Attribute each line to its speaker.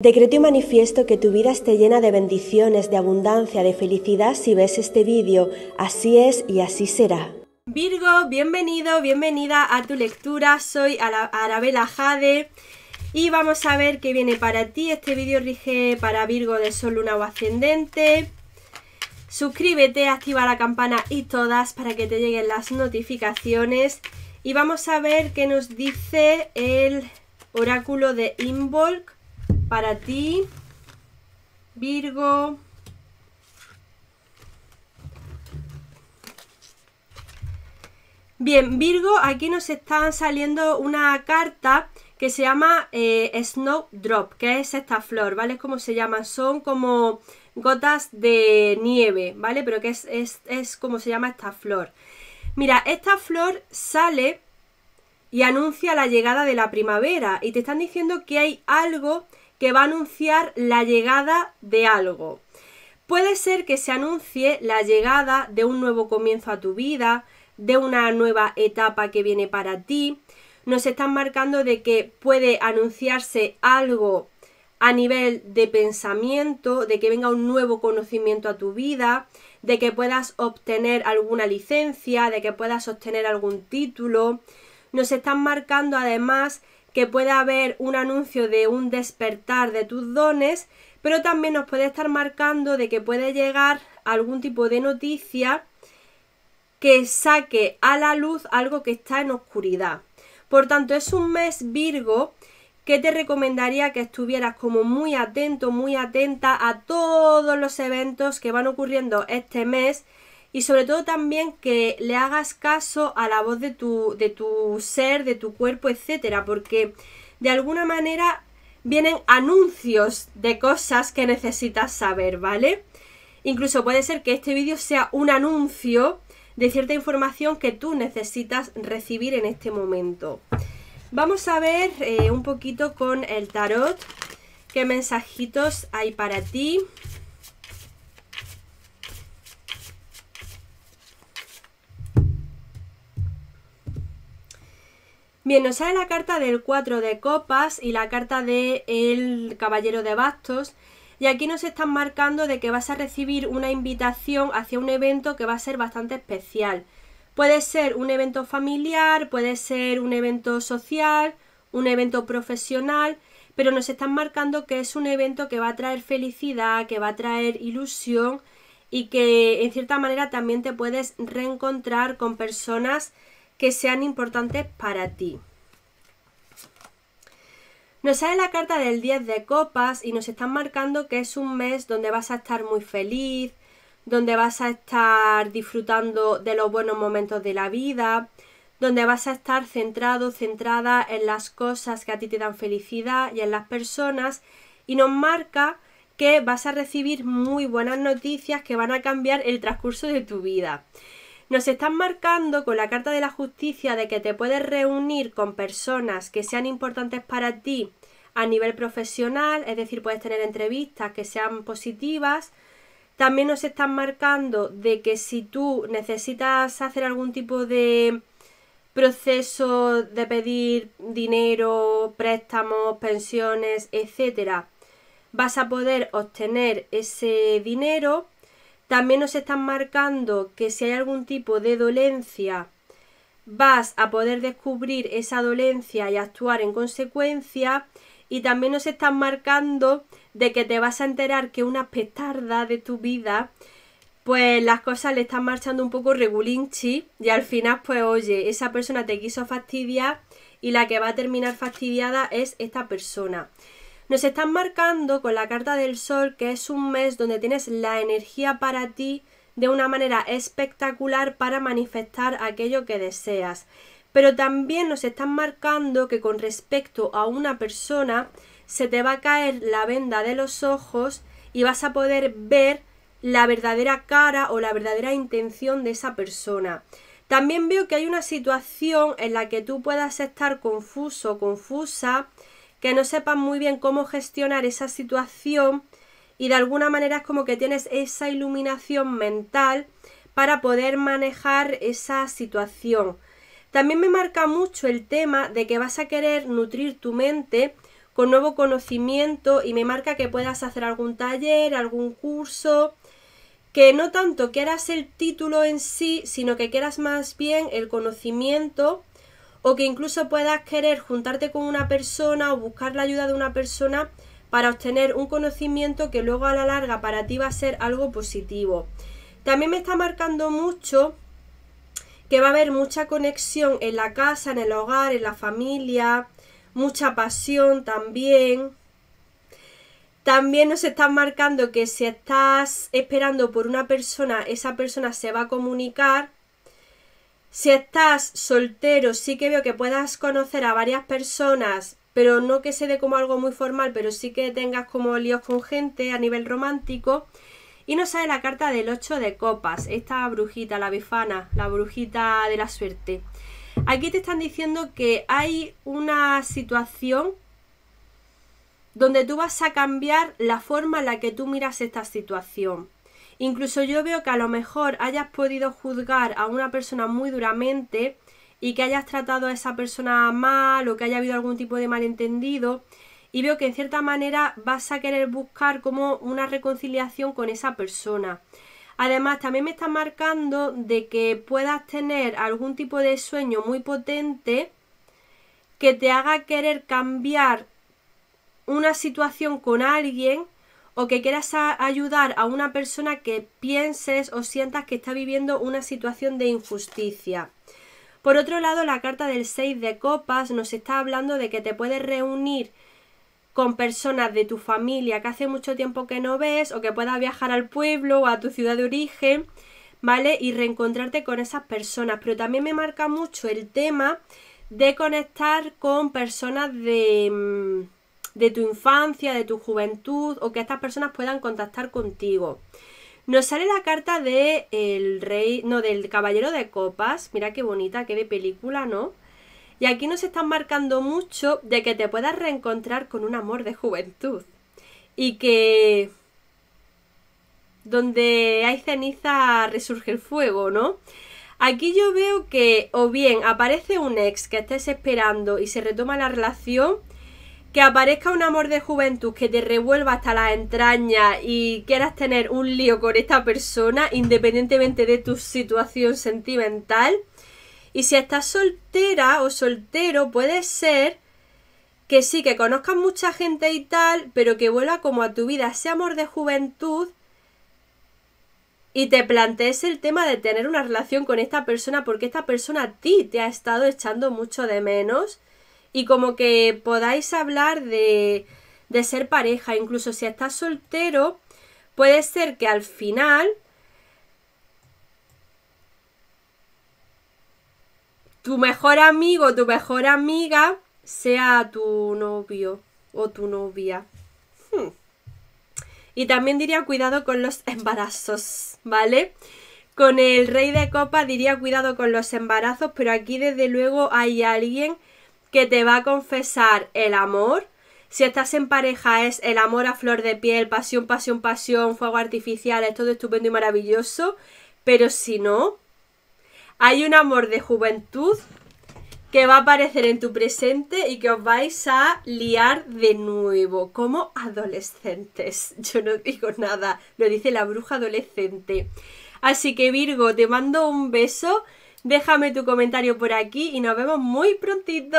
Speaker 1: Decreto y manifiesto que tu vida esté llena de bendiciones, de abundancia, de felicidad si ves este vídeo. Así es y así será. Virgo, bienvenido, bienvenida a tu lectura. Soy Arabela Jade y vamos a ver qué viene para ti. Este vídeo rige para Virgo de Sol, Luna o Ascendente. Suscríbete, activa la campana y todas para que te lleguen las notificaciones. Y vamos a ver qué nos dice el oráculo de Involk para ti, Virgo. Bien, Virgo, aquí nos están saliendo una carta que se llama Snow eh, Snowdrop, que es esta flor, ¿vale? Es como se llama, son como gotas de nieve, ¿vale? Pero que es, es, es como se llama esta flor. Mira, esta flor sale y anuncia la llegada de la primavera y te están diciendo que hay algo que va a anunciar la llegada de algo. Puede ser que se anuncie la llegada de un nuevo comienzo a tu vida, de una nueva etapa que viene para ti. Nos están marcando de que puede anunciarse algo a nivel de pensamiento, de que venga un nuevo conocimiento a tu vida, de que puedas obtener alguna licencia, de que puedas obtener algún título. Nos están marcando además que puede haber un anuncio de un despertar de tus dones, pero también nos puede estar marcando de que puede llegar algún tipo de noticia que saque a la luz algo que está en oscuridad. Por tanto, es un mes Virgo que te recomendaría que estuvieras como muy atento, muy atenta a todos los eventos que van ocurriendo este mes y sobre todo también que le hagas caso a la voz de tu, de tu ser, de tu cuerpo, etcétera, porque de alguna manera vienen anuncios de cosas que necesitas saber, ¿vale? Incluso puede ser que este vídeo sea un anuncio de cierta información que tú necesitas recibir en este momento. Vamos a ver eh, un poquito con el tarot qué mensajitos hay para ti. Bien, nos sale la carta del 4 de copas y la carta del el caballero de bastos. Y aquí nos están marcando de que vas a recibir una invitación hacia un evento que va a ser bastante especial. Puede ser un evento familiar, puede ser un evento social, un evento profesional, pero nos están marcando que es un evento que va a traer felicidad, que va a traer ilusión y que en cierta manera también te puedes reencontrar con personas que sean importantes para ti. Nos sale la carta del 10 de copas y nos están marcando que es un mes donde vas a estar muy feliz, donde vas a estar disfrutando de los buenos momentos de la vida, donde vas a estar centrado, centrada en las cosas que a ti te dan felicidad y en las personas y nos marca que vas a recibir muy buenas noticias que van a cambiar el transcurso de tu vida. Nos están marcando con la carta de la justicia de que te puedes reunir con personas que sean importantes para ti a nivel profesional, es decir, puedes tener entrevistas que sean positivas. También nos están marcando de que si tú necesitas hacer algún tipo de proceso de pedir dinero, préstamos, pensiones, etcétera, vas a poder obtener ese dinero también nos están marcando que si hay algún tipo de dolencia, vas a poder descubrir esa dolencia y actuar en consecuencia. Y también nos están marcando de que te vas a enterar que una petarda de tu vida, pues las cosas le están marchando un poco regulinchi. Y al final, pues oye, esa persona te quiso fastidiar y la que va a terminar fastidiada es esta persona. Nos están marcando con la carta del sol que es un mes donde tienes la energía para ti de una manera espectacular para manifestar aquello que deseas. Pero también nos están marcando que con respecto a una persona se te va a caer la venda de los ojos y vas a poder ver la verdadera cara o la verdadera intención de esa persona. También veo que hay una situación en la que tú puedas estar confuso, confusa, que no sepan muy bien cómo gestionar esa situación y de alguna manera es como que tienes esa iluminación mental para poder manejar esa situación. También me marca mucho el tema de que vas a querer nutrir tu mente con nuevo conocimiento y me marca que puedas hacer algún taller, algún curso, que no tanto quieras el título en sí, sino que quieras más bien el conocimiento o que incluso puedas querer juntarte con una persona o buscar la ayuda de una persona para obtener un conocimiento que luego a la larga para ti va a ser algo positivo. También me está marcando mucho que va a haber mucha conexión en la casa, en el hogar, en la familia, mucha pasión también. También nos está marcando que si estás esperando por una persona, esa persona se va a comunicar si estás soltero, sí que veo que puedas conocer a varias personas, pero no que se dé como algo muy formal, pero sí que tengas como líos con gente a nivel romántico. Y nos sale la carta del 8 de copas, esta brujita, la bifana, la brujita de la suerte. Aquí te están diciendo que hay una situación donde tú vas a cambiar la forma en la que tú miras esta situación. Incluso yo veo que a lo mejor hayas podido juzgar a una persona muy duramente y que hayas tratado a esa persona mal o que haya habido algún tipo de malentendido y veo que en cierta manera vas a querer buscar como una reconciliación con esa persona. Además, también me está marcando de que puedas tener algún tipo de sueño muy potente que te haga querer cambiar una situación con alguien o que quieras ayudar a una persona que pienses o sientas que está viviendo una situación de injusticia. Por otro lado, la carta del 6 de copas nos está hablando de que te puedes reunir con personas de tu familia que hace mucho tiempo que no ves o que puedas viajar al pueblo o a tu ciudad de origen, ¿vale? Y reencontrarte con esas personas. Pero también me marca mucho el tema de conectar con personas de mm, de tu infancia, de tu juventud o que estas personas puedan contactar contigo. Nos sale la carta de el rey, no, del caballero de copas. Mira qué bonita, qué de película, ¿no? Y aquí nos están marcando mucho de que te puedas reencontrar con un amor de juventud. Y que donde hay ceniza resurge el fuego, ¿no? Aquí yo veo que o bien aparece un ex que estés esperando y se retoma la relación, que aparezca un amor de juventud que te revuelva hasta las entrañas y quieras tener un lío con esta persona, independientemente de tu situación sentimental. Y si estás soltera o soltero, puede ser que sí, que conozcas mucha gente y tal, pero que vuelva como a tu vida ese amor de juventud y te plantees el tema de tener una relación con esta persona porque esta persona a ti te ha estado echando mucho de menos y como que podáis hablar de, ser pareja, incluso si estás soltero, puede ser que al final tu mejor amigo, tu mejor amiga sea tu novio o tu novia. Hmm. Y también diría cuidado con los embarazos, ¿vale? Con el rey de copas diría cuidado con los embarazos, pero aquí desde luego hay alguien que te va a confesar el amor. Si estás en pareja es el amor a flor de piel, pasión, pasión, pasión, fuego artificial, es todo estupendo y maravilloso. Pero si no, hay un amor de juventud que va a aparecer en tu presente y que os vais a liar de nuevo, como adolescentes. Yo no digo nada, lo dice la bruja adolescente. Así que Virgo, te mando un beso. Déjame tu comentario por aquí y nos vemos muy prontito.